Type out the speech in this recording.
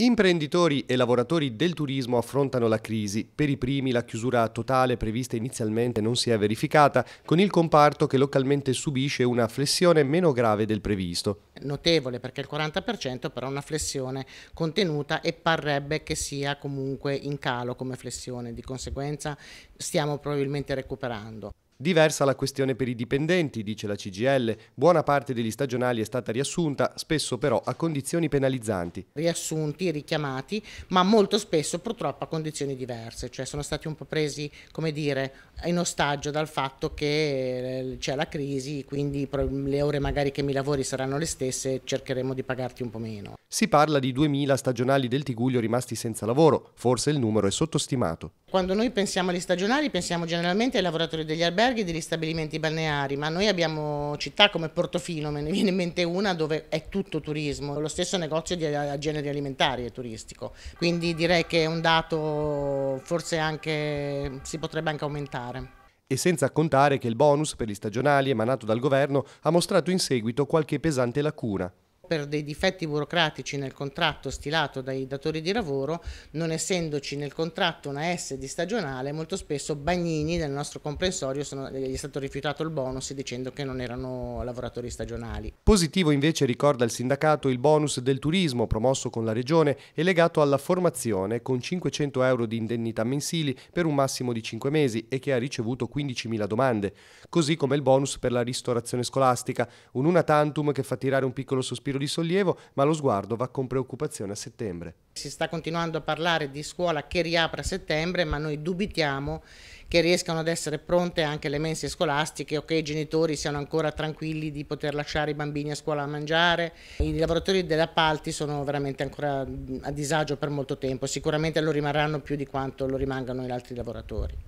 Imprenditori e lavoratori del turismo affrontano la crisi. Per i primi la chiusura totale prevista inizialmente non si è verificata, con il comparto che localmente subisce una flessione meno grave del previsto. Notevole perché il 40% però è una flessione contenuta e parrebbe che sia comunque in calo come flessione, di conseguenza stiamo probabilmente recuperando. Diversa la questione per i dipendenti, dice la CGL. Buona parte degli stagionali è stata riassunta, spesso però a condizioni penalizzanti. Riassunti, richiamati, ma molto spesso purtroppo a condizioni diverse, cioè sono stati un po' presi, come dire, in ostaggio dal fatto che eh, c'è la crisi, quindi le ore magari che mi lavori saranno le stesse, cercheremo di pagarti un po' meno. Si parla di 2000 stagionali del Tiguglio rimasti senza lavoro, forse il numero è sottostimato. Quando noi pensiamo agli stagionali pensiamo generalmente ai lavoratori degli alberghi e degli stabilimenti balneari, ma noi abbiamo città come Portofino, me ne viene in mente una dove è tutto turismo, lo stesso negozio di generi alimentari è turistico, quindi direi che è un dato forse anche si potrebbe anche aumentare parlamentare e senza contare che il bonus per gli stagionali emanato dal governo ha mostrato in seguito qualche pesante lacuna, per dei difetti burocratici nel contratto stilato dai datori di lavoro, non essendoci nel contratto una S di stagionale, molto spesso bagnini nel nostro comprensorio sono, eh, gli è stato rifiutato il bonus dicendo che non erano lavoratori stagionali. Positivo invece ricorda il sindacato il bonus del turismo promosso con la regione e legato alla formazione con 500 euro di indennità mensili per un massimo di 5 mesi e che ha ricevuto 15.000 domande, così come il bonus per la ristorazione scolastica, un una tantum che fa tirare un piccolo sospiro di sollievo, ma lo sguardo va con preoccupazione a settembre. Si sta continuando a parlare di scuola che riapre a settembre, ma noi dubitiamo che riescano ad essere pronte anche le mense scolastiche o che i genitori siano ancora tranquilli di poter lasciare i bambini a scuola a mangiare. I lavoratori degli appalti sono veramente ancora a disagio per molto tempo, sicuramente lo rimarranno più di quanto lo rimangano gli altri lavoratori.